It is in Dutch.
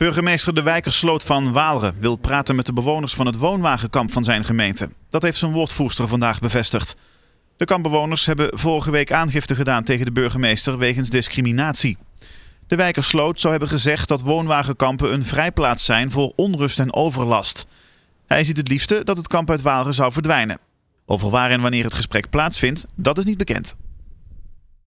Burgemeester De Wijkersloot van Waalre wil praten met de bewoners van het woonwagenkamp van zijn gemeente. Dat heeft zijn woordvoerster vandaag bevestigd. De kampbewoners hebben vorige week aangifte gedaan tegen de burgemeester wegens discriminatie. De Wijkersloot zou hebben gezegd dat woonwagenkampen een vrijplaats zijn voor onrust en overlast. Hij ziet het liefste dat het kamp uit Waalre zou verdwijnen. Over waar en wanneer het gesprek plaatsvindt, dat is niet bekend.